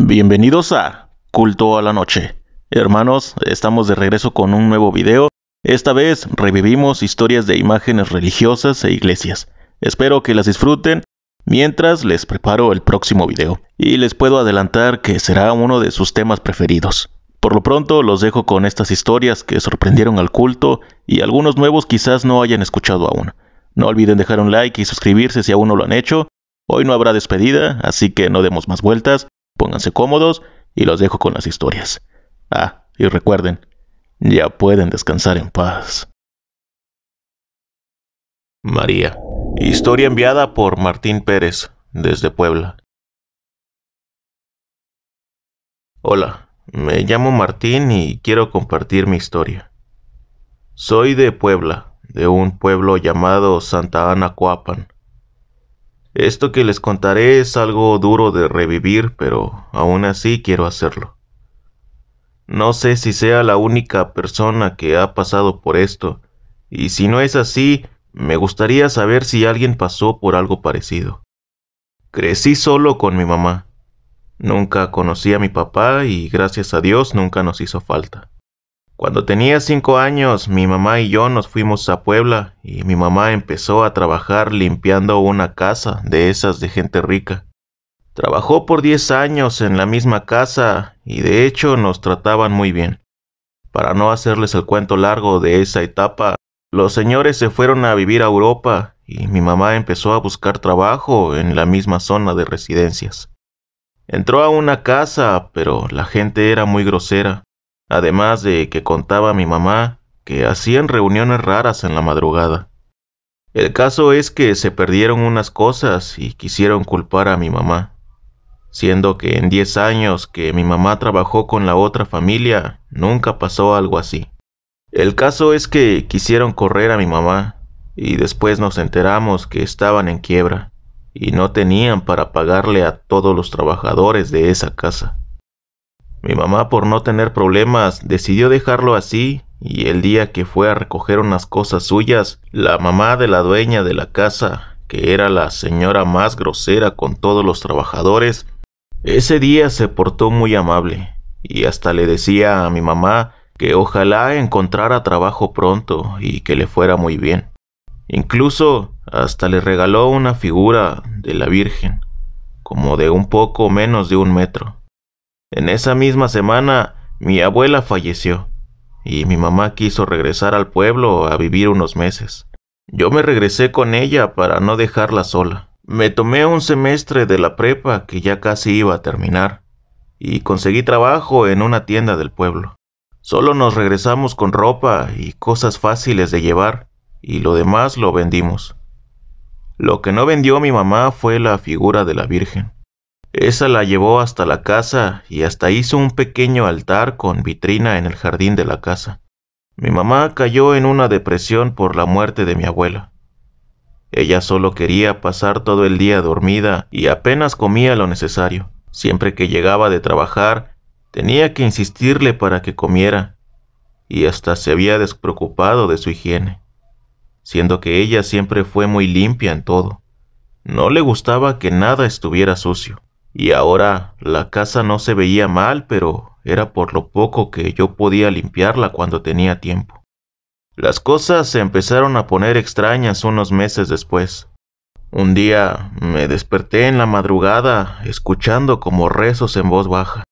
Bienvenidos a Culto a la Noche. Hermanos, estamos de regreso con un nuevo video. Esta vez revivimos historias de imágenes religiosas e iglesias. Espero que las disfruten mientras les preparo el próximo video. Y les puedo adelantar que será uno de sus temas preferidos. Por lo pronto los dejo con estas historias que sorprendieron al culto y algunos nuevos quizás no hayan escuchado aún. No olviden dejar un like y suscribirse si aún no lo han hecho. Hoy no habrá despedida, así que no demos más vueltas. Pónganse cómodos y los dejo con las historias. Ah, y recuerden, ya pueden descansar en paz. María. Historia enviada por Martín Pérez, desde Puebla. Hola, me llamo Martín y quiero compartir mi historia. Soy de Puebla, de un pueblo llamado Santa Ana Coapan. Esto que les contaré es algo duro de revivir, pero aún así quiero hacerlo. No sé si sea la única persona que ha pasado por esto, y si no es así, me gustaría saber si alguien pasó por algo parecido. Crecí solo con mi mamá. Nunca conocí a mi papá y gracias a Dios nunca nos hizo falta. Cuando tenía cinco años, mi mamá y yo nos fuimos a Puebla y mi mamá empezó a trabajar limpiando una casa de esas de gente rica. Trabajó por diez años en la misma casa y de hecho nos trataban muy bien. Para no hacerles el cuento largo de esa etapa, los señores se fueron a vivir a Europa y mi mamá empezó a buscar trabajo en la misma zona de residencias. Entró a una casa, pero la gente era muy grosera además de que contaba a mi mamá que hacían reuniones raras en la madrugada. El caso es que se perdieron unas cosas y quisieron culpar a mi mamá, siendo que en 10 años que mi mamá trabajó con la otra familia nunca pasó algo así. El caso es que quisieron correr a mi mamá y después nos enteramos que estaban en quiebra y no tenían para pagarle a todos los trabajadores de esa casa. Mi mamá por no tener problemas decidió dejarlo así y el día que fue a recoger unas cosas suyas, la mamá de la dueña de la casa, que era la señora más grosera con todos los trabajadores, ese día se portó muy amable y hasta le decía a mi mamá que ojalá encontrara trabajo pronto y que le fuera muy bien. Incluso hasta le regaló una figura de la Virgen, como de un poco menos de un metro. En esa misma semana mi abuela falleció y mi mamá quiso regresar al pueblo a vivir unos meses. Yo me regresé con ella para no dejarla sola. Me tomé un semestre de la prepa que ya casi iba a terminar y conseguí trabajo en una tienda del pueblo. Solo nos regresamos con ropa y cosas fáciles de llevar y lo demás lo vendimos. Lo que no vendió mi mamá fue la figura de la Virgen. Esa la llevó hasta la casa y hasta hizo un pequeño altar con vitrina en el jardín de la casa. Mi mamá cayó en una depresión por la muerte de mi abuela. Ella solo quería pasar todo el día dormida y apenas comía lo necesario. Siempre que llegaba de trabajar, tenía que insistirle para que comiera, y hasta se había despreocupado de su higiene, siendo que ella siempre fue muy limpia en todo. No le gustaba que nada estuviera sucio. Y ahora la casa no se veía mal, pero era por lo poco que yo podía limpiarla cuando tenía tiempo. Las cosas se empezaron a poner extrañas unos meses después. Un día me desperté en la madrugada escuchando como rezos en voz baja.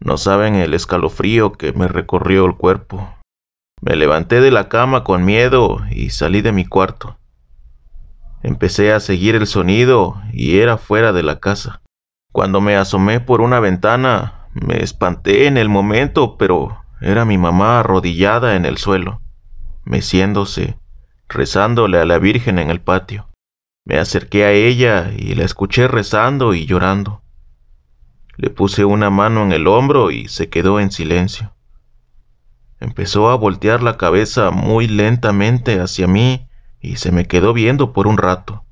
No saben el escalofrío que me recorrió el cuerpo. Me levanté de la cama con miedo y salí de mi cuarto. Empecé a seguir el sonido y era fuera de la casa. Cuando me asomé por una ventana, me espanté en el momento, pero era mi mamá arrodillada en el suelo, meciéndose, rezándole a la Virgen en el patio. Me acerqué a ella y la escuché rezando y llorando. Le puse una mano en el hombro y se quedó en silencio. Empezó a voltear la cabeza muy lentamente hacia mí y se me quedó viendo por un rato.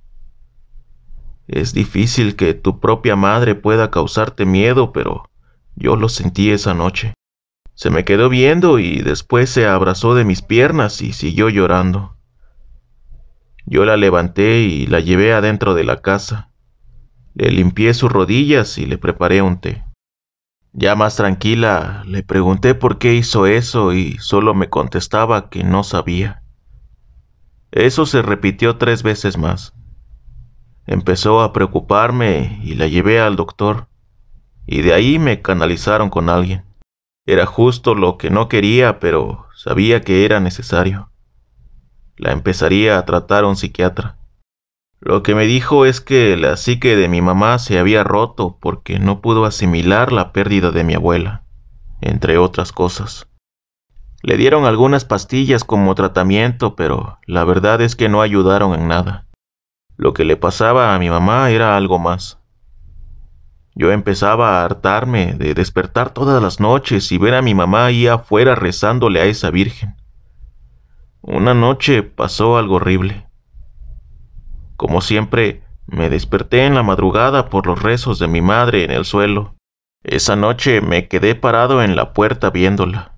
Es difícil que tu propia madre pueda causarte miedo, pero yo lo sentí esa noche. Se me quedó viendo y después se abrazó de mis piernas y siguió llorando. Yo la levanté y la llevé adentro de la casa. Le limpié sus rodillas y le preparé un té. Ya más tranquila, le pregunté por qué hizo eso y solo me contestaba que no sabía. Eso se repitió tres veces más. Empezó a preocuparme y la llevé al doctor. Y de ahí me canalizaron con alguien. Era justo lo que no quería, pero sabía que era necesario. La empezaría a tratar un psiquiatra. Lo que me dijo es que la psique de mi mamá se había roto porque no pudo asimilar la pérdida de mi abuela, entre otras cosas. Le dieron algunas pastillas como tratamiento, pero la verdad es que no ayudaron en nada. Lo que le pasaba a mi mamá era algo más. Yo empezaba a hartarme de despertar todas las noches y ver a mi mamá ahí afuera rezándole a esa virgen. Una noche pasó algo horrible. Como siempre, me desperté en la madrugada por los rezos de mi madre en el suelo. Esa noche me quedé parado en la puerta viéndola.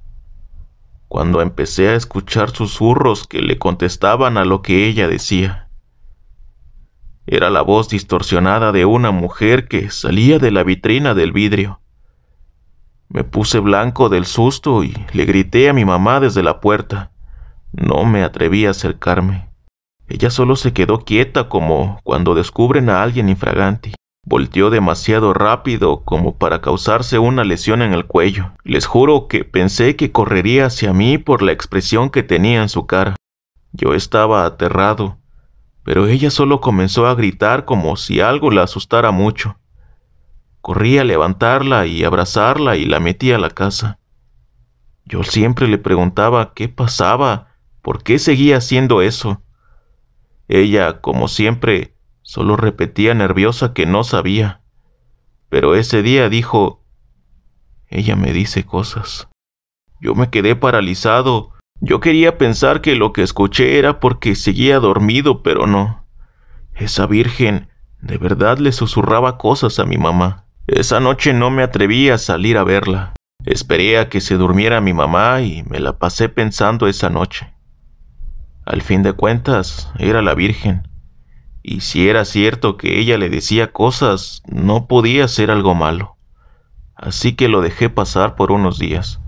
Cuando empecé a escuchar susurros que le contestaban a lo que ella decía. Era la voz distorsionada de una mujer que salía de la vitrina del vidrio. Me puse blanco del susto y le grité a mi mamá desde la puerta. No me atreví a acercarme. Ella solo se quedó quieta como cuando descubren a alguien infragante. Volteó demasiado rápido como para causarse una lesión en el cuello. Les juro que pensé que correría hacia mí por la expresión que tenía en su cara. Yo estaba aterrado, pero ella solo comenzó a gritar como si algo la asustara mucho. Corría a levantarla y abrazarla y la metí a la casa. Yo siempre le preguntaba qué pasaba, por qué seguía haciendo eso. Ella, como siempre, solo repetía nerviosa que no sabía. Pero ese día dijo, ella me dice cosas. Yo me quedé paralizado yo quería pensar que lo que escuché era porque seguía dormido, pero no. Esa virgen de verdad le susurraba cosas a mi mamá. Esa noche no me atreví a salir a verla. Esperé a que se durmiera mi mamá y me la pasé pensando esa noche. Al fin de cuentas, era la Virgen. Y si era cierto que ella le decía cosas, no podía ser algo malo. Así que lo dejé pasar por unos días.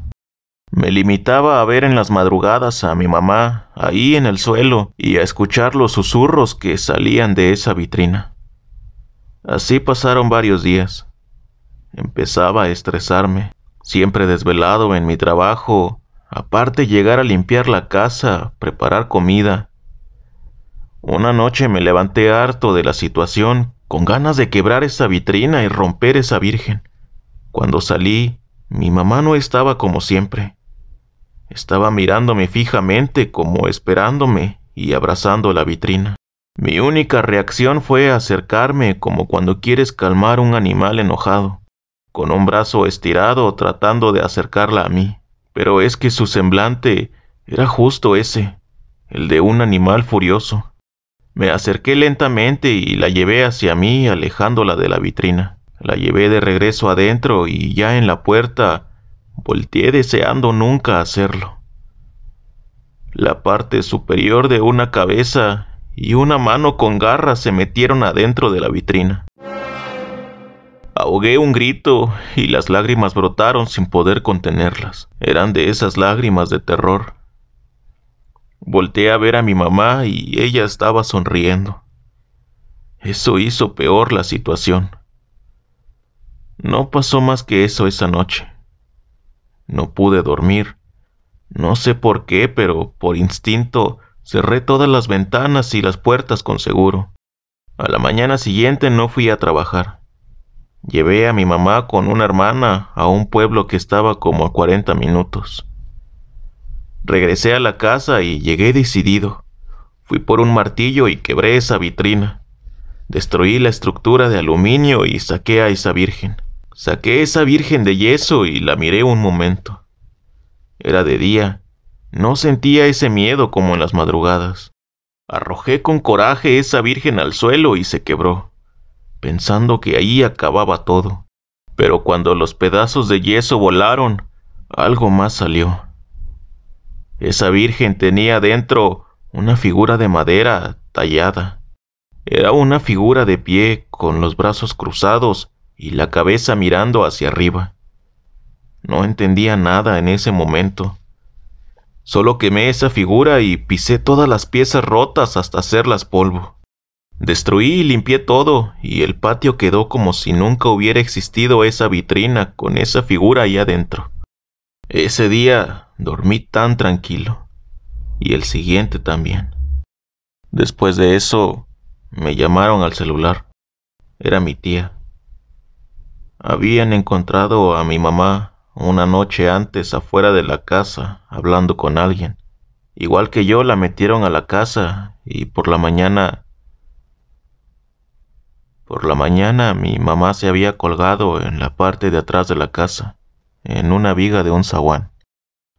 Me limitaba a ver en las madrugadas a mi mamá ahí en el suelo y a escuchar los susurros que salían de esa vitrina. Así pasaron varios días. Empezaba a estresarme, siempre desvelado en mi trabajo, aparte llegar a limpiar la casa, preparar comida. Una noche me levanté harto de la situación, con ganas de quebrar esa vitrina y romper esa virgen. Cuando salí, mi mamá no estaba como siempre. Estaba mirándome fijamente como esperándome y abrazando la vitrina. Mi única reacción fue acercarme como cuando quieres calmar un animal enojado, con un brazo estirado tratando de acercarla a mí. Pero es que su semblante era justo ese, el de un animal furioso. Me acerqué lentamente y la llevé hacia mí alejándola de la vitrina. La llevé de regreso adentro y ya en la puerta Volteé deseando nunca hacerlo. La parte superior de una cabeza y una mano con garras se metieron adentro de la vitrina. Ahogué un grito y las lágrimas brotaron sin poder contenerlas. Eran de esas lágrimas de terror. Volteé a ver a mi mamá y ella estaba sonriendo. Eso hizo peor la situación. No pasó más que eso esa noche. No pude dormir. No sé por qué, pero por instinto cerré todas las ventanas y las puertas con seguro. A la mañana siguiente no fui a trabajar. Llevé a mi mamá con una hermana a un pueblo que estaba como a 40 minutos. Regresé a la casa y llegué decidido. Fui por un martillo y quebré esa vitrina. Destruí la estructura de aluminio y saqué a esa virgen. Saqué esa virgen de yeso y la miré un momento. Era de día, no sentía ese miedo como en las madrugadas. Arrojé con coraje esa virgen al suelo y se quebró, pensando que ahí acababa todo. Pero cuando los pedazos de yeso volaron, algo más salió. Esa virgen tenía dentro una figura de madera tallada. Era una figura de pie con los brazos cruzados y la cabeza mirando hacia arriba. No entendía nada en ese momento. Solo quemé esa figura y pisé todas las piezas rotas hasta hacerlas polvo. Destruí y limpié todo, y el patio quedó como si nunca hubiera existido esa vitrina con esa figura ahí adentro. Ese día dormí tan tranquilo, y el siguiente también. Después de eso, me llamaron al celular. Era mi tía. Habían encontrado a mi mamá una noche antes afuera de la casa, hablando con alguien. Igual que yo, la metieron a la casa y por la mañana... Por la mañana mi mamá se había colgado en la parte de atrás de la casa, en una viga de un zaguán.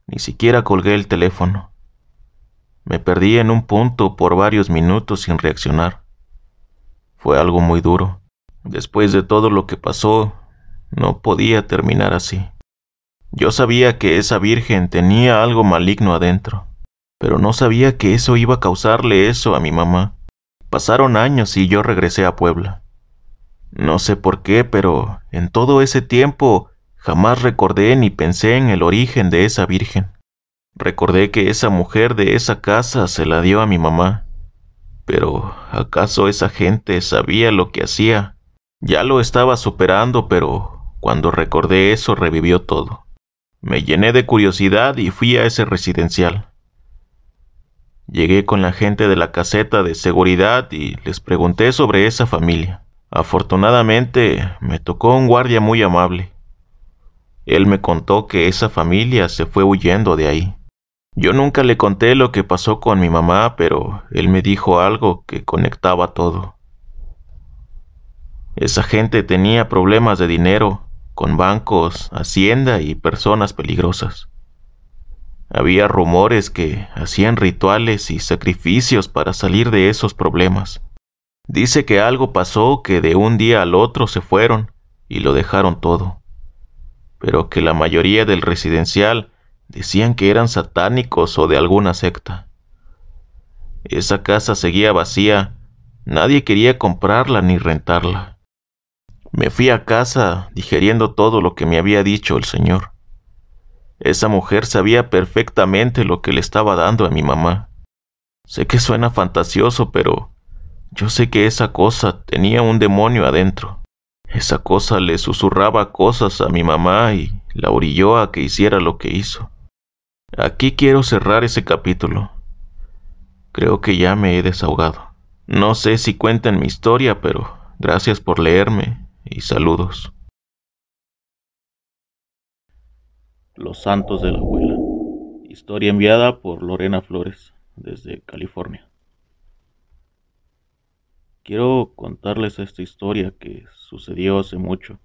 Ni siquiera colgué el teléfono. Me perdí en un punto por varios minutos sin reaccionar. Fue algo muy duro. Después de todo lo que pasó, no podía terminar así. Yo sabía que esa virgen tenía algo maligno adentro, pero no sabía que eso iba a causarle eso a mi mamá. Pasaron años y yo regresé a Puebla. No sé por qué, pero en todo ese tiempo jamás recordé ni pensé en el origen de esa virgen. Recordé que esa mujer de esa casa se la dio a mi mamá. Pero, ¿acaso esa gente sabía lo que hacía? Ya lo estaba superando, pero cuando recordé eso revivió todo. Me llené de curiosidad y fui a ese residencial. Llegué con la gente de la caseta de seguridad y les pregunté sobre esa familia. Afortunadamente me tocó un guardia muy amable. Él me contó que esa familia se fue huyendo de ahí. Yo nunca le conté lo que pasó con mi mamá, pero él me dijo algo que conectaba todo. Esa gente tenía problemas de dinero con bancos, hacienda y personas peligrosas. Había rumores que hacían rituales y sacrificios para salir de esos problemas. Dice que algo pasó que de un día al otro se fueron y lo dejaron todo, pero que la mayoría del residencial decían que eran satánicos o de alguna secta. Esa casa seguía vacía, nadie quería comprarla ni rentarla. Me fui a casa digeriendo todo lo que me había dicho el Señor. Esa mujer sabía perfectamente lo que le estaba dando a mi mamá. Sé que suena fantasioso, pero yo sé que esa cosa tenía un demonio adentro. Esa cosa le susurraba cosas a mi mamá y la orilló a que hiciera lo que hizo. Aquí quiero cerrar ese capítulo. Creo que ya me he desahogado. No sé si cuentan mi historia, pero gracias por leerme y saludos. Los Santos de la Abuela. Historia enviada por Lorena Flores desde California. Quiero contarles esta historia que sucedió hace mucho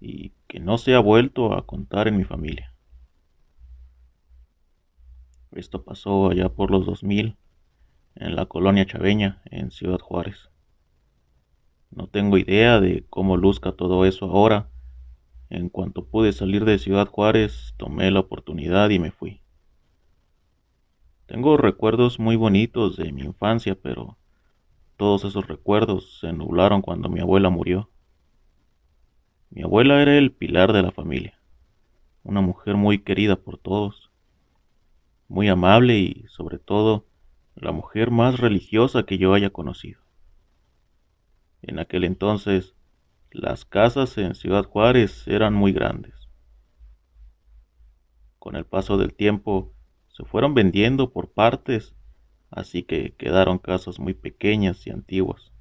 y que no se ha vuelto a contar en mi familia. Esto pasó allá por los 2000 en la colonia chaveña en Ciudad Juárez. No tengo idea de cómo luzca todo eso ahora. En cuanto pude salir de Ciudad Juárez, tomé la oportunidad y me fui. Tengo recuerdos muy bonitos de mi infancia, pero todos esos recuerdos se nublaron cuando mi abuela murió. Mi abuela era el pilar de la familia, una mujer muy querida por todos, muy amable y, sobre todo, la mujer más religiosa que yo haya conocido. En aquel entonces, las casas en Ciudad Juárez eran muy grandes. Con el paso del tiempo, se fueron vendiendo por partes, así que quedaron casas muy pequeñas y antiguas.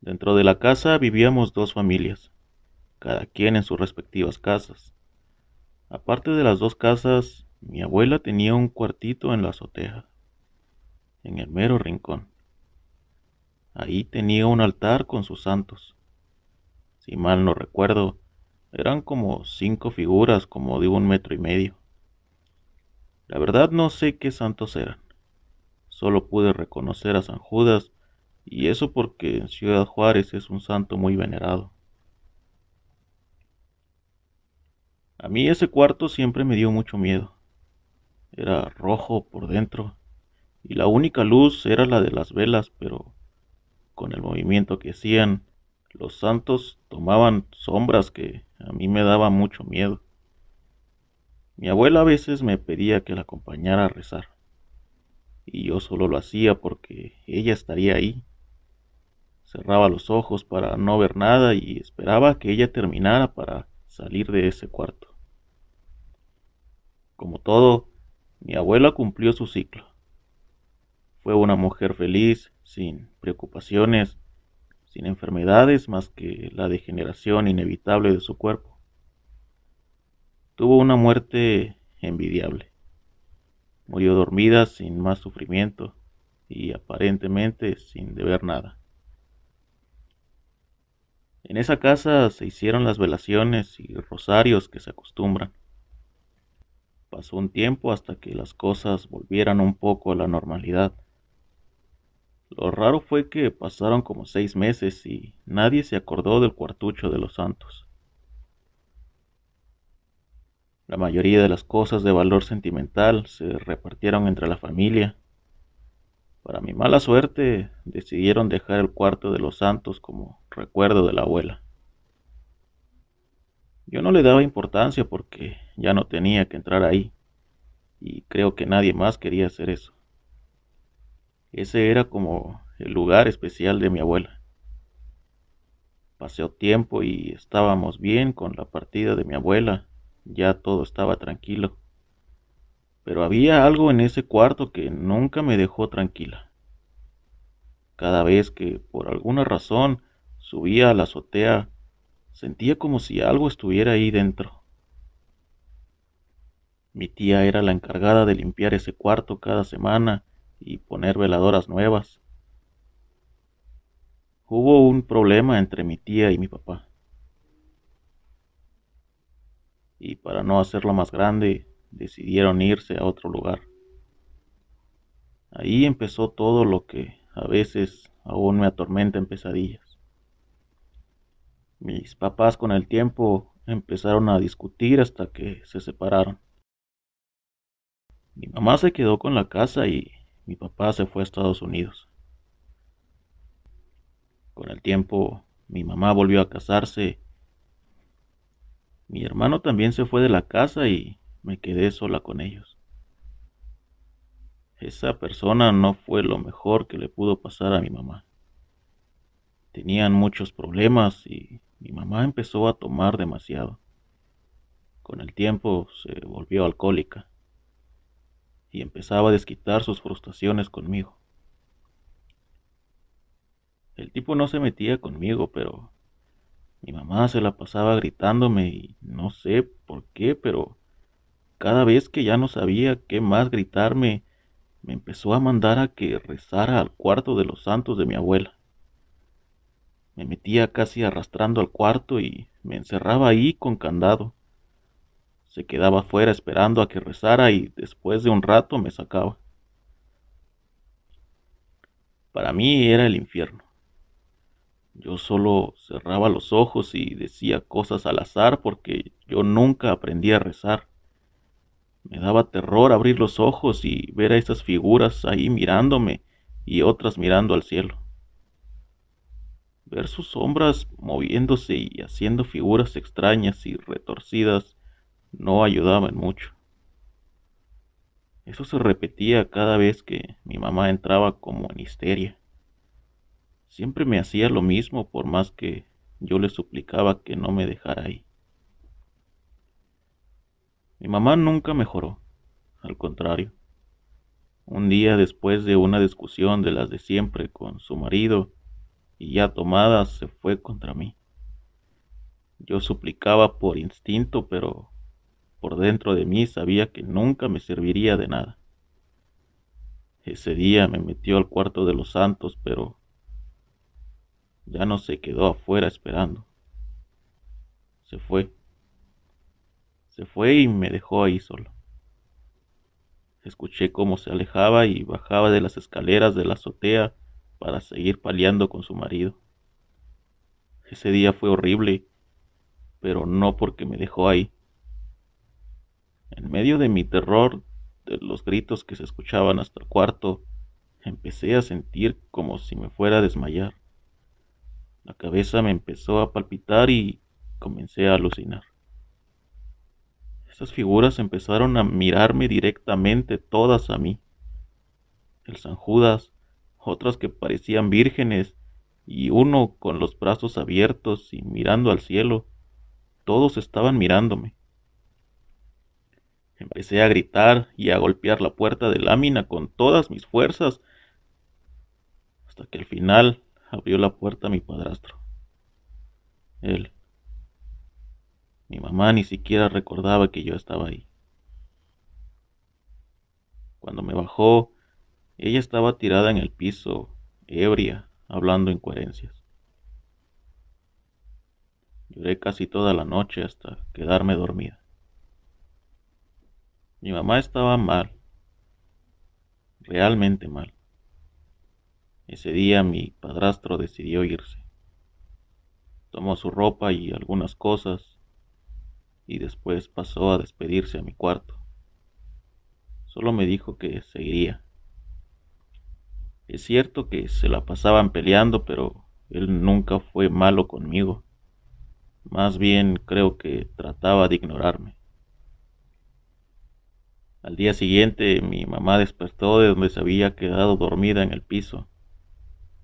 Dentro de la casa vivíamos dos familias, cada quien en sus respectivas casas. Aparte de las dos casas, mi abuela tenía un cuartito en la azotea, en el mero rincón. Ahí tenía un altar con sus santos. Si mal no recuerdo, eran como cinco figuras como de un metro y medio. La verdad no sé qué santos eran. Solo pude reconocer a San Judas, y eso porque en Ciudad Juárez es un santo muy venerado. A mí ese cuarto siempre me dio mucho miedo. Era rojo por dentro, y la única luz era la de las velas, pero con el movimiento que hacían los santos, tomaban sombras que a mí me daba mucho miedo. Mi abuela a veces me pedía que la acompañara a rezar, y yo solo lo hacía porque ella estaría ahí. Cerraba los ojos para no ver nada y esperaba que ella terminara para salir de ese cuarto. Como todo, mi abuela cumplió su ciclo. Fue una mujer feliz, sin preocupaciones, sin enfermedades más que la degeneración inevitable de su cuerpo. Tuvo una muerte envidiable. Murió dormida sin más sufrimiento y aparentemente sin deber nada. En esa casa se hicieron las velaciones y rosarios que se acostumbran. Pasó un tiempo hasta que las cosas volvieran un poco a la normalidad. Lo raro fue que pasaron como seis meses y nadie se acordó del cuartucho de los santos. La mayoría de las cosas de valor sentimental se repartieron entre la familia. Para mi mala suerte, decidieron dejar el cuarto de los santos como recuerdo de la abuela. Yo no le daba importancia porque ya no tenía que entrar ahí, y creo que nadie más quería hacer eso. Ese era como el lugar especial de mi abuela. Paseó tiempo y estábamos bien con la partida de mi abuela, ya todo estaba tranquilo. Pero había algo en ese cuarto que nunca me dejó tranquila. Cada vez que, por alguna razón, subía a la azotea, sentía como si algo estuviera ahí dentro. Mi tía era la encargada de limpiar ese cuarto cada semana y poner veladoras nuevas. Hubo un problema entre mi tía y mi papá. Y para no hacerlo más grande, decidieron irse a otro lugar. Ahí empezó todo lo que a veces aún me atormenta en pesadillas. Mis papás con el tiempo empezaron a discutir hasta que se separaron. Mi mamá se quedó con la casa y mi papá se fue a Estados Unidos. Con el tiempo, mi mamá volvió a casarse. Mi hermano también se fue de la casa y me quedé sola con ellos. Esa persona no fue lo mejor que le pudo pasar a mi mamá. Tenían muchos problemas y mi mamá empezó a tomar demasiado. Con el tiempo se volvió alcohólica y empezaba a desquitar sus frustraciones conmigo. El tipo no se metía conmigo, pero mi mamá se la pasaba gritándome y no sé por qué, pero cada vez que ya no sabía qué más gritarme, me empezó a mandar a que rezara al cuarto de los santos de mi abuela. Me metía casi arrastrando al cuarto y me encerraba ahí con candado. Se quedaba afuera esperando a que rezara y después de un rato me sacaba. Para mí era el infierno. Yo solo cerraba los ojos y decía cosas al azar porque yo nunca aprendí a rezar. Me daba terror abrir los ojos y ver a esas figuras ahí mirándome y otras mirando al cielo. Ver sus sombras moviéndose y haciendo figuras extrañas y retorcidas no ayudaban mucho. Eso se repetía cada vez que mi mamá entraba como en histeria. Siempre me hacía lo mismo por más que yo le suplicaba que no me dejara ahí. Mi mamá nunca mejoró, al contrario. Un día después de una discusión de las de siempre con su marido, y ya tomada, se fue contra mí. Yo suplicaba por instinto, pero por dentro de mí sabía que nunca me serviría de nada. Ese día me metió al cuarto de los santos, pero ya no se quedó afuera esperando. Se fue. Se fue y me dejó ahí solo. Escuché cómo se alejaba y bajaba de las escaleras de la azotea para seguir paliando con su marido. Ese día fue horrible, pero no porque me dejó ahí. En medio de mi terror, de los gritos que se escuchaban hasta el cuarto, empecé a sentir como si me fuera a desmayar. La cabeza me empezó a palpitar y comencé a alucinar. Esas figuras empezaron a mirarme directamente todas a mí. El San Judas, otras que parecían vírgenes, y uno con los brazos abiertos y mirando al cielo. Todos estaban mirándome. Empecé a gritar y a golpear la puerta de lámina con todas mis fuerzas, hasta que al final abrió la puerta mi padrastro. Él. Mi mamá ni siquiera recordaba que yo estaba ahí. Cuando me bajó, ella estaba tirada en el piso, ebria, hablando incoherencias. Lloré casi toda la noche hasta quedarme dormida. Mi mamá estaba mal, realmente mal. Ese día mi padrastro decidió irse. Tomó su ropa y algunas cosas y después pasó a despedirse a mi cuarto. Solo me dijo que seguiría. Es cierto que se la pasaban peleando, pero él nunca fue malo conmigo. Más bien creo que trataba de ignorarme. Al día siguiente mi mamá despertó de donde se había quedado dormida en el piso.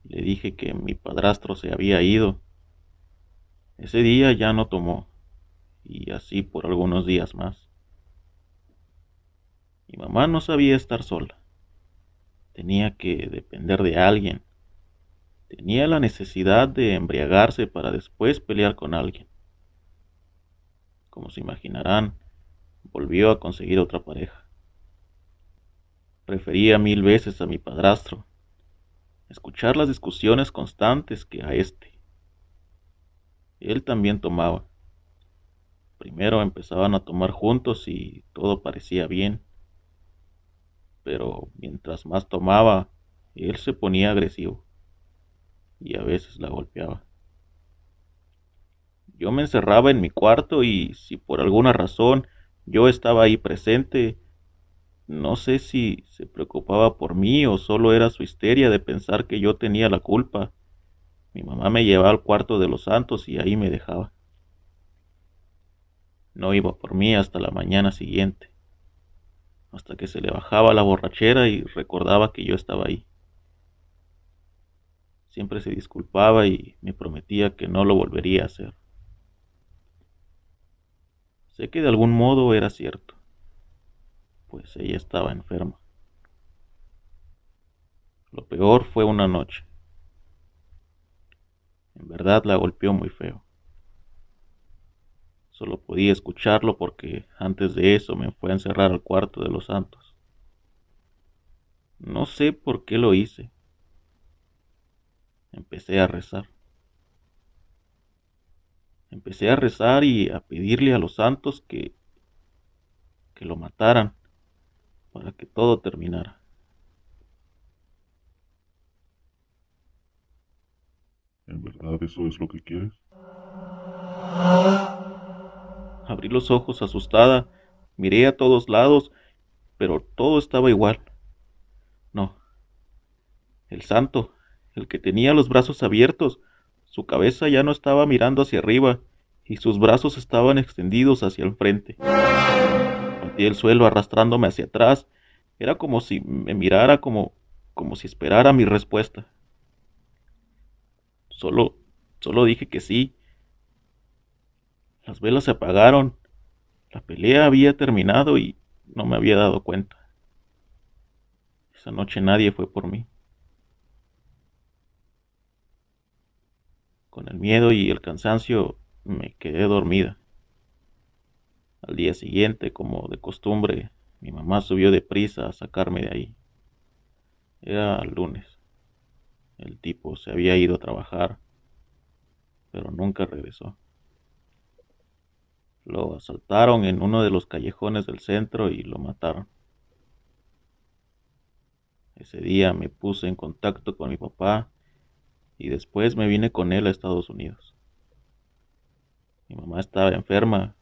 Le dije que mi padrastro se había ido. Ese día ya no tomó, y así por algunos días más. Mi mamá no sabía estar sola. Tenía que depender de alguien. Tenía la necesidad de embriagarse para después pelear con alguien. Como se imaginarán, volvió a conseguir otra pareja. Prefería mil veces a mi padrastro escuchar las discusiones constantes que a este. Él también tomaba. Primero empezaban a tomar juntos y todo parecía bien. Pero mientras más tomaba, él se ponía agresivo y a veces la golpeaba. Yo me encerraba en mi cuarto y si por alguna razón yo estaba ahí presente, no sé si se preocupaba por mí o solo era su histeria de pensar que yo tenía la culpa. Mi mamá me llevaba al cuarto de los santos y ahí me dejaba. No iba por mí hasta la mañana siguiente, hasta que se le bajaba la borrachera y recordaba que yo estaba ahí. Siempre se disculpaba y me prometía que no lo volvería a hacer. Sé que de algún modo era cierto pues ella estaba enferma. Lo peor fue una noche. En verdad la golpeó muy feo. Solo podía escucharlo porque antes de eso me fue a encerrar al cuarto de los santos. No sé por qué lo hice. Empecé a rezar. Empecé a rezar y a pedirle a los santos que que lo mataran para que todo terminara. ¿En verdad eso es lo que quieres? Abrí los ojos asustada, miré a todos lados, pero todo estaba igual. No. El santo, el que tenía los brazos abiertos, su cabeza ya no estaba mirando hacia arriba y sus brazos estaban extendidos hacia el frente el suelo arrastrándome hacia atrás. Era como si me mirara, como, como si esperara mi respuesta. Solo, solo dije que sí. Las velas se apagaron. La pelea había terminado y no me había dado cuenta. Esa noche nadie fue por mí. Con el miedo y el cansancio me quedé dormida. Al día siguiente, como de costumbre, mi mamá subió deprisa a sacarme de ahí. Era el lunes. El tipo se había ido a trabajar, pero nunca regresó. Lo asaltaron en uno de los callejones del centro y lo mataron. Ese día me puse en contacto con mi papá y después me vine con él a Estados Unidos. Mi mamá estaba enferma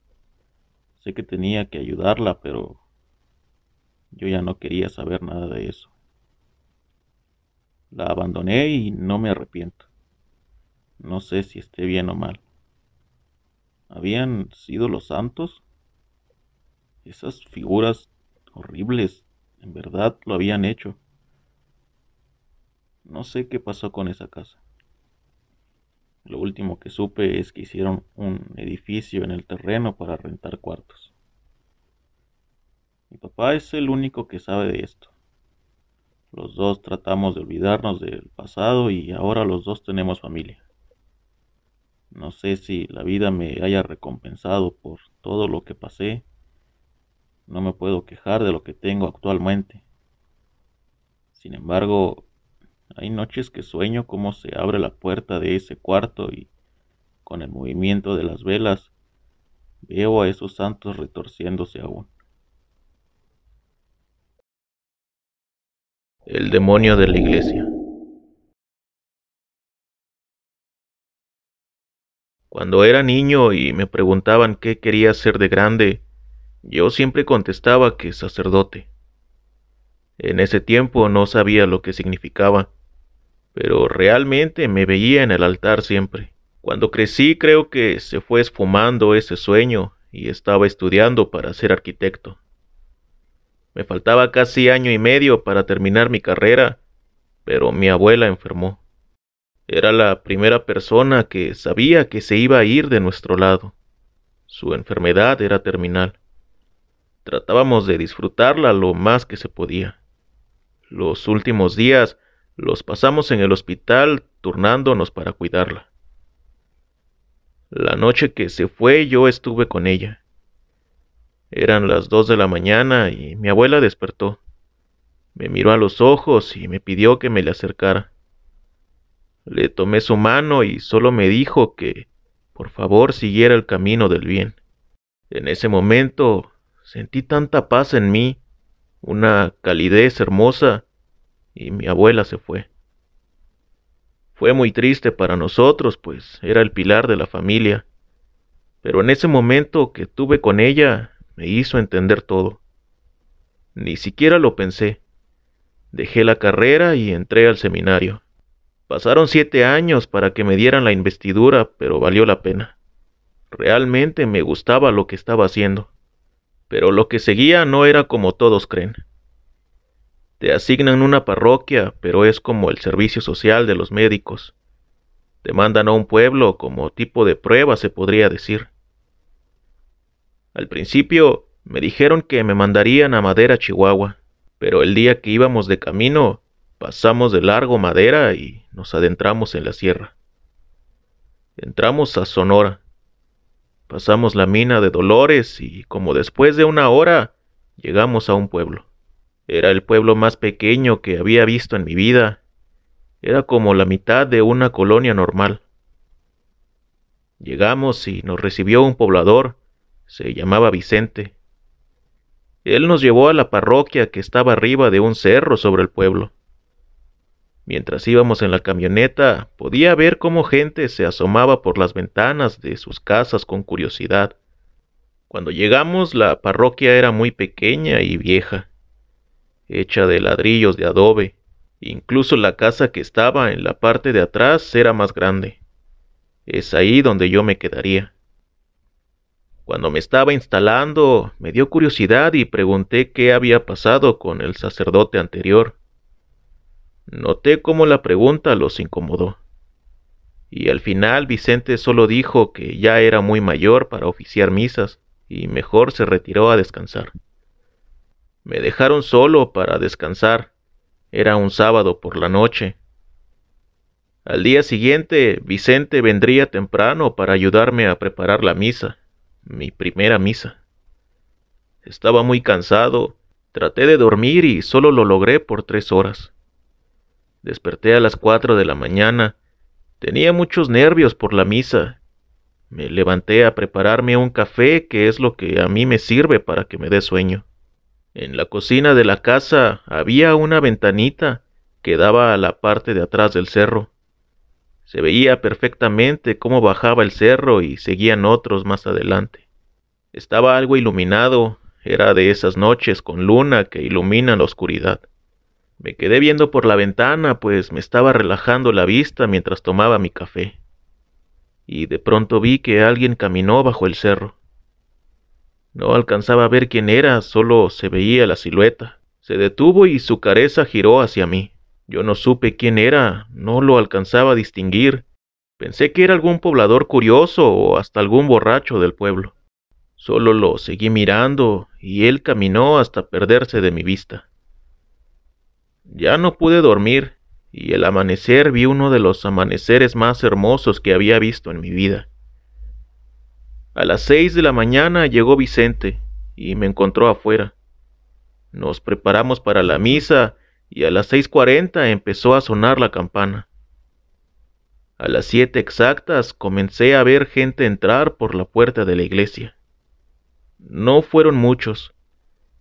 Sé que tenía que ayudarla, pero yo ya no quería saber nada de eso. La abandoné y no me arrepiento. No sé si esté bien o mal. ¿Habían sido los santos? Esas figuras horribles, en verdad lo habían hecho. No sé qué pasó con esa casa. Lo último que supe es que hicieron un edificio en el terreno para rentar cuartos. Mi papá es el único que sabe de esto. Los dos tratamos de olvidarnos del pasado y ahora los dos tenemos familia. No sé si la vida me haya recompensado por todo lo que pasé. No me puedo quejar de lo que tengo actualmente. Sin embargo, hay noches que sueño cómo se abre la puerta de ese cuarto y, con el movimiento de las velas, veo a esos santos retorciéndose aún. El demonio de la iglesia. Cuando era niño y me preguntaban qué quería ser de grande, yo siempre contestaba que sacerdote. En ese tiempo no sabía lo que significaba, pero realmente me veía en el altar siempre. Cuando crecí creo que se fue esfumando ese sueño y estaba estudiando para ser arquitecto. Me faltaba casi año y medio para terminar mi carrera, pero mi abuela enfermó. Era la primera persona que sabía que se iba a ir de nuestro lado. Su enfermedad era terminal. Tratábamos de disfrutarla lo más que se podía. Los últimos días los pasamos en el hospital turnándonos para cuidarla. La noche que se fue yo estuve con ella. Eran las dos de la mañana y mi abuela despertó. Me miró a los ojos y me pidió que me le acercara. Le tomé su mano y solo me dijo que por favor siguiera el camino del bien. En ese momento sentí tanta paz en mí, una calidez hermosa, y mi abuela se fue. Fue muy triste para nosotros, pues era el pilar de la familia, pero en ese momento que tuve con ella me hizo entender todo. Ni siquiera lo pensé. Dejé la carrera y entré al seminario. Pasaron siete años para que me dieran la investidura, pero valió la pena. Realmente me gustaba lo que estaba haciendo, pero lo que seguía no era como todos creen. Te asignan una parroquia, pero es como el servicio social de los médicos. Te mandan a un pueblo como tipo de prueba, se podría decir. Al principio me dijeron que me mandarían a Madera, Chihuahua, pero el día que íbamos de camino pasamos de largo Madera y nos adentramos en la sierra. Entramos a Sonora. Pasamos la mina de Dolores y como después de una hora llegamos a un pueblo. Era el pueblo más pequeño que había visto en mi vida. Era como la mitad de una colonia normal. Llegamos y nos recibió un poblador. Se llamaba Vicente. Él nos llevó a la parroquia que estaba arriba de un cerro sobre el pueblo. Mientras íbamos en la camioneta, podía ver cómo gente se asomaba por las ventanas de sus casas con curiosidad. Cuando llegamos, la parroquia era muy pequeña y vieja hecha de ladrillos de adobe. Incluso la casa que estaba en la parte de atrás era más grande. Es ahí donde yo me quedaría. Cuando me estaba instalando, me dio curiosidad y pregunté qué había pasado con el sacerdote anterior. Noté cómo la pregunta los incomodó. Y al final Vicente solo dijo que ya era muy mayor para oficiar misas y mejor se retiró a descansar. Me dejaron solo para descansar. Era un sábado por la noche. Al día siguiente, Vicente vendría temprano para ayudarme a preparar la misa, mi primera misa. Estaba muy cansado, traté de dormir y solo lo logré por tres horas. Desperté a las cuatro de la mañana, tenía muchos nervios por la misa. Me levanté a prepararme un café, que es lo que a mí me sirve para que me dé sueño. En la cocina de la casa había una ventanita que daba a la parte de atrás del cerro. Se veía perfectamente cómo bajaba el cerro y seguían otros más adelante. Estaba algo iluminado, era de esas noches con luna que iluminan la oscuridad. Me quedé viendo por la ventana, pues me estaba relajando la vista mientras tomaba mi café. Y de pronto vi que alguien caminó bajo el cerro. No alcanzaba a ver quién era, solo se veía la silueta. Se detuvo y su careza giró hacia mí. Yo no supe quién era, no lo alcanzaba a distinguir. Pensé que era algún poblador curioso o hasta algún borracho del pueblo. Solo lo seguí mirando y él caminó hasta perderse de mi vista. Ya no pude dormir y el amanecer vi uno de los amaneceres más hermosos que había visto en mi vida. A las seis de la mañana llegó Vicente y me encontró afuera. Nos preparamos para la misa y a las seis cuarenta empezó a sonar la campana. A las siete exactas comencé a ver gente entrar por la puerta de la iglesia. No fueron muchos,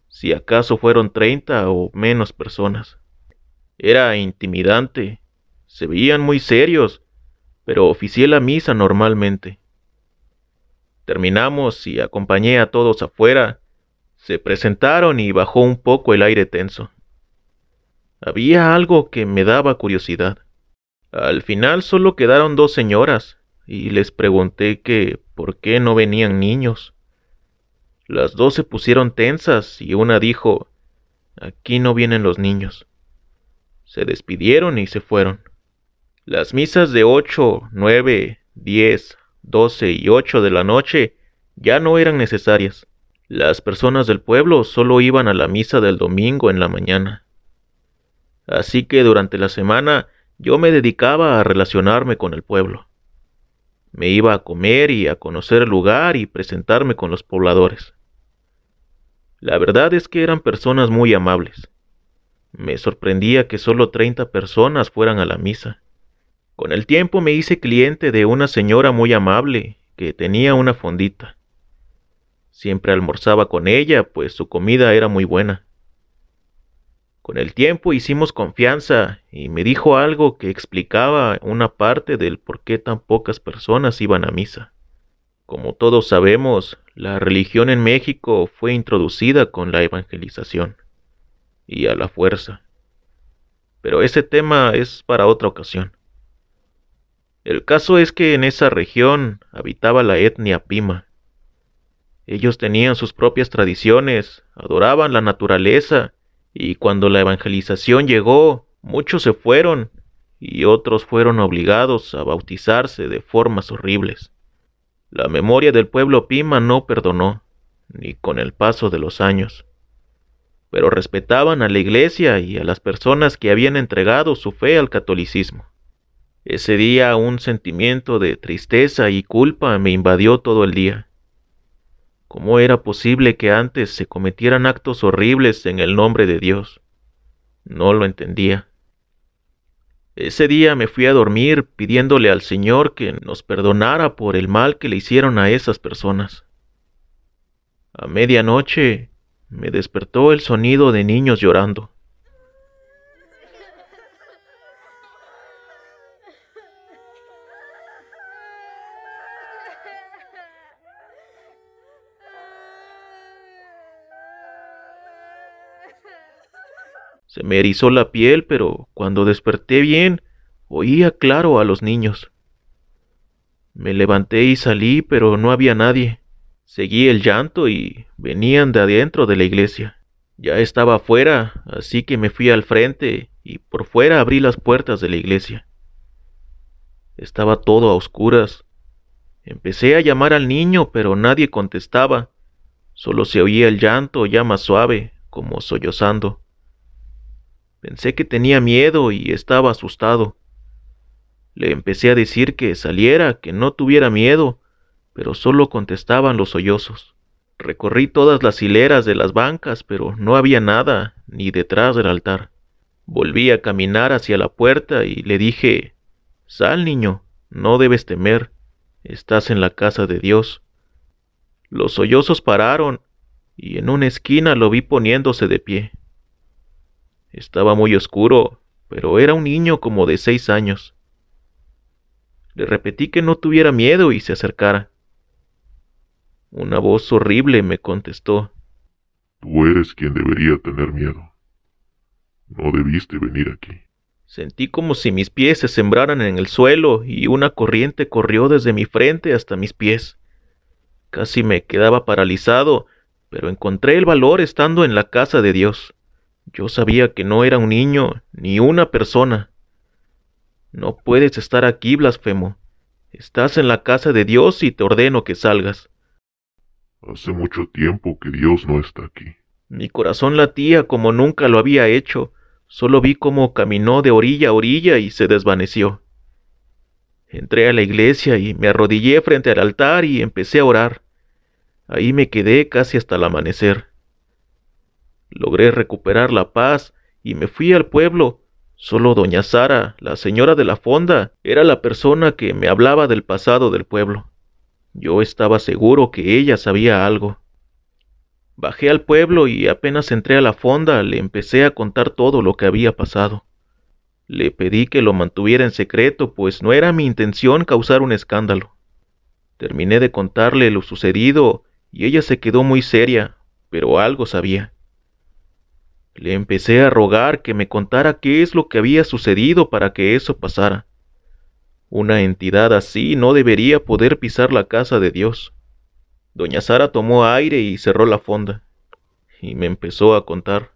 si acaso fueron treinta o menos personas. Era intimidante, se veían muy serios, pero oficié la misa normalmente. Terminamos y acompañé a todos afuera. Se presentaron y bajó un poco el aire tenso. Había algo que me daba curiosidad. Al final solo quedaron dos señoras y les pregunté que por qué no venían niños. Las dos se pusieron tensas y una dijo, aquí no vienen los niños. Se despidieron y se fueron. Las misas de ocho, nueve, diez, 12 y 8 de la noche ya no eran necesarias. Las personas del pueblo solo iban a la misa del domingo en la mañana. Así que durante la semana yo me dedicaba a relacionarme con el pueblo. Me iba a comer y a conocer el lugar y presentarme con los pobladores. La verdad es que eran personas muy amables. Me sorprendía que solo 30 personas fueran a la misa. Con el tiempo me hice cliente de una señora muy amable que tenía una fondita. Siempre almorzaba con ella, pues su comida era muy buena. Con el tiempo hicimos confianza y me dijo algo que explicaba una parte del por qué tan pocas personas iban a misa. Como todos sabemos, la religión en México fue introducida con la evangelización y a la fuerza. Pero ese tema es para otra ocasión. El caso es que en esa región habitaba la etnia Pima. Ellos tenían sus propias tradiciones, adoraban la naturaleza, y cuando la evangelización llegó, muchos se fueron y otros fueron obligados a bautizarse de formas horribles. La memoria del pueblo Pima no perdonó, ni con el paso de los años, pero respetaban a la iglesia y a las personas que habían entregado su fe al catolicismo. Ese día un sentimiento de tristeza y culpa me invadió todo el día. ¿Cómo era posible que antes se cometieran actos horribles en el nombre de Dios? No lo entendía. Ese día me fui a dormir pidiéndole al Señor que nos perdonara por el mal que le hicieron a esas personas. A medianoche me despertó el sonido de niños llorando. Se me erizó la piel, pero cuando desperté bien, oía claro a los niños. Me levanté y salí, pero no había nadie. Seguí el llanto y venían de adentro de la iglesia. Ya estaba afuera, así que me fui al frente y por fuera abrí las puertas de la iglesia. Estaba todo a oscuras. Empecé a llamar al niño, pero nadie contestaba. Solo se oía el llanto ya más suave, como sollozando. Pensé que tenía miedo y estaba asustado. Le empecé a decir que saliera, que no tuviera miedo, pero solo contestaban los sollozos. Recorrí todas las hileras de las bancas, pero no había nada, ni detrás del altar. Volví a caminar hacia la puerta y le dije, Sal, niño, no debes temer, estás en la casa de Dios. Los sollozos pararon, y en una esquina lo vi poniéndose de pie. Estaba muy oscuro, pero era un niño como de seis años. Le repetí que no tuviera miedo y se acercara. Una voz horrible me contestó. Tú eres quien debería tener miedo. No debiste venir aquí. Sentí como si mis pies se sembraran en el suelo y una corriente corrió desde mi frente hasta mis pies. Casi me quedaba paralizado, pero encontré el valor estando en la casa de Dios. Yo sabía que no era un niño ni una persona. No puedes estar aquí, blasfemo. Estás en la casa de Dios y te ordeno que salgas. Hace mucho tiempo que Dios no está aquí. Mi corazón latía como nunca lo había hecho. Solo vi cómo caminó de orilla a orilla y se desvaneció. Entré a la iglesia y me arrodillé frente al altar y empecé a orar. Ahí me quedé casi hasta el amanecer. Logré recuperar la paz y me fui al pueblo. Solo doña Sara, la señora de la fonda, era la persona que me hablaba del pasado del pueblo. Yo estaba seguro que ella sabía algo. Bajé al pueblo y apenas entré a la fonda le empecé a contar todo lo que había pasado. Le pedí que lo mantuviera en secreto, pues no era mi intención causar un escándalo. Terminé de contarle lo sucedido y ella se quedó muy seria, pero algo sabía. Le empecé a rogar que me contara qué es lo que había sucedido para que eso pasara. Una entidad así no debería poder pisar la casa de Dios. Doña Sara tomó aire y cerró la fonda, y me empezó a contar.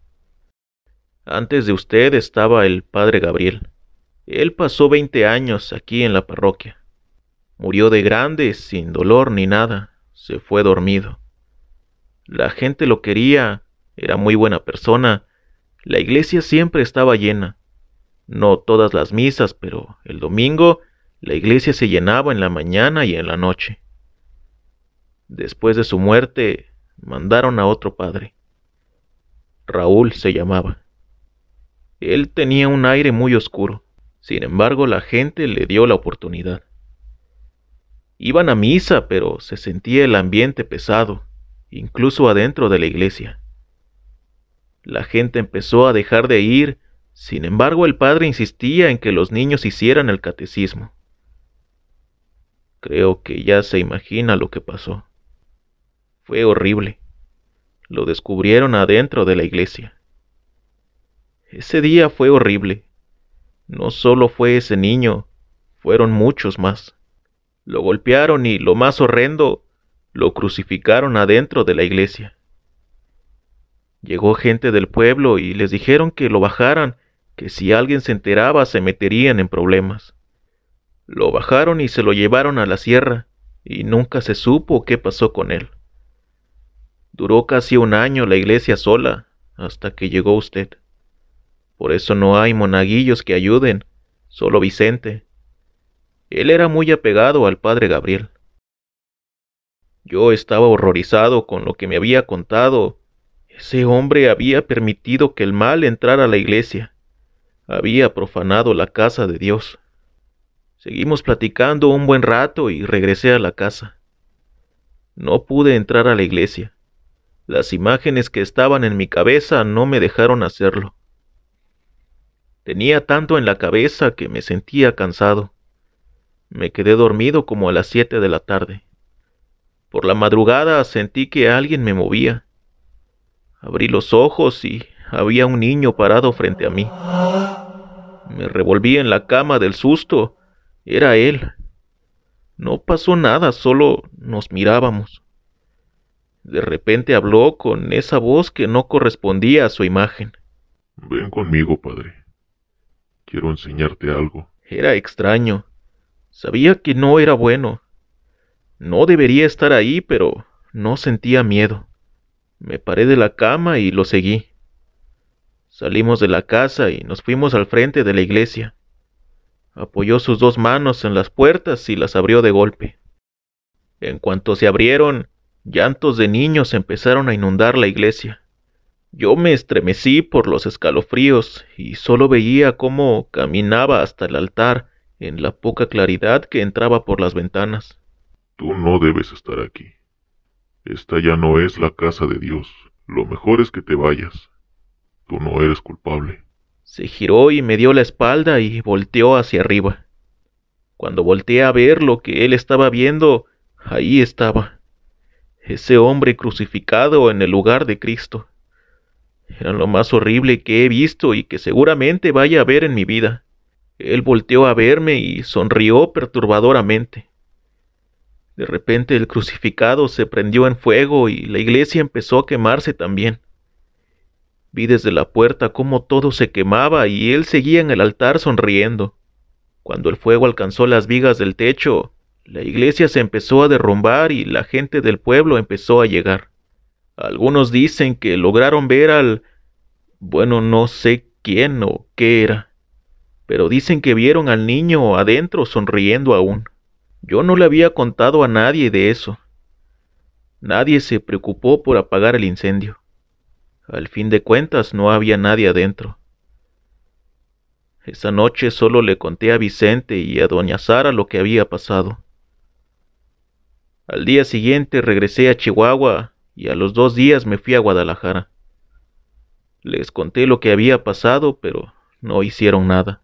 Antes de usted estaba el padre Gabriel. Él pasó veinte años aquí en la parroquia. Murió de grande, sin dolor ni nada. Se fue dormido. La gente lo quería, era muy buena persona, la iglesia siempre estaba llena. No todas las misas, pero el domingo la iglesia se llenaba en la mañana y en la noche. Después de su muerte, mandaron a otro padre. Raúl se llamaba. Él tenía un aire muy oscuro. Sin embargo, la gente le dio la oportunidad. Iban a misa, pero se sentía el ambiente pesado, incluso adentro de la iglesia. La gente empezó a dejar de ir, sin embargo el padre insistía en que los niños hicieran el catecismo. Creo que ya se imagina lo que pasó. Fue horrible. Lo descubrieron adentro de la iglesia. Ese día fue horrible. No solo fue ese niño, fueron muchos más. Lo golpearon y, lo más horrendo, lo crucificaron adentro de la iglesia. Llegó gente del pueblo y les dijeron que lo bajaran, que si alguien se enteraba se meterían en problemas. Lo bajaron y se lo llevaron a la sierra, y nunca se supo qué pasó con él. Duró casi un año la iglesia sola, hasta que llegó usted. Por eso no hay monaguillos que ayuden, solo Vicente. Él era muy apegado al padre Gabriel. Yo estaba horrorizado con lo que me había contado ese hombre había permitido que el mal entrara a la iglesia. Había profanado la casa de Dios. Seguimos platicando un buen rato y regresé a la casa. No pude entrar a la iglesia. Las imágenes que estaban en mi cabeza no me dejaron hacerlo. Tenía tanto en la cabeza que me sentía cansado. Me quedé dormido como a las siete de la tarde. Por la madrugada sentí que alguien me movía. Abrí los ojos y había un niño parado frente a mí. Me revolví en la cama del susto. Era él. No pasó nada, solo nos mirábamos. De repente habló con esa voz que no correspondía a su imagen. Ven conmigo, padre. Quiero enseñarte algo. Era extraño. Sabía que no era bueno. No debería estar ahí, pero no sentía miedo. Me paré de la cama y lo seguí. Salimos de la casa y nos fuimos al frente de la iglesia. Apoyó sus dos manos en las puertas y las abrió de golpe. En cuanto se abrieron, llantos de niños empezaron a inundar la iglesia. Yo me estremecí por los escalofríos y solo veía cómo caminaba hasta el altar en la poca claridad que entraba por las ventanas. Tú no debes estar aquí. Esta ya no es la casa de Dios. Lo mejor es que te vayas. Tú no eres culpable. Se giró y me dio la espalda y volteó hacia arriba. Cuando volteé a ver lo que él estaba viendo, ahí estaba. Ese hombre crucificado en el lugar de Cristo. Era lo más horrible que he visto y que seguramente vaya a ver en mi vida. Él volteó a verme y sonrió perturbadoramente. De repente el crucificado se prendió en fuego y la iglesia empezó a quemarse también. Vi desde la puerta cómo todo se quemaba y él seguía en el altar sonriendo. Cuando el fuego alcanzó las vigas del techo, la iglesia se empezó a derrumbar y la gente del pueblo empezó a llegar. Algunos dicen que lograron ver al... bueno, no sé quién o qué era, pero dicen que vieron al niño adentro sonriendo aún. Yo no le había contado a nadie de eso. Nadie se preocupó por apagar el incendio. Al fin de cuentas no había nadie adentro. Esa noche solo le conté a Vicente y a doña Sara lo que había pasado. Al día siguiente regresé a Chihuahua y a los dos días me fui a Guadalajara. Les conté lo que había pasado, pero no hicieron nada.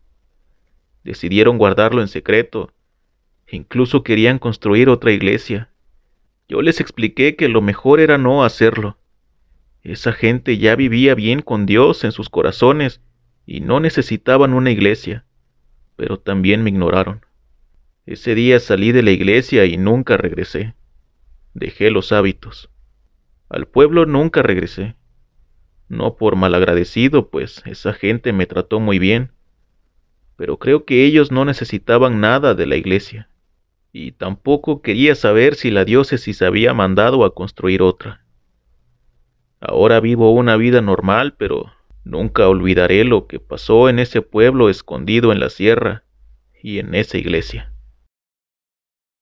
Decidieron guardarlo en secreto Incluso querían construir otra iglesia. Yo les expliqué que lo mejor era no hacerlo. Esa gente ya vivía bien con Dios en sus corazones y no necesitaban una iglesia, pero también me ignoraron. Ese día salí de la iglesia y nunca regresé. Dejé los hábitos. Al pueblo nunca regresé. No por malagradecido, pues esa gente me trató muy bien, pero creo que ellos no necesitaban nada de la iglesia y tampoco quería saber si la diócesis había mandado a construir otra. Ahora vivo una vida normal, pero nunca olvidaré lo que pasó en ese pueblo escondido en la sierra y en esa iglesia.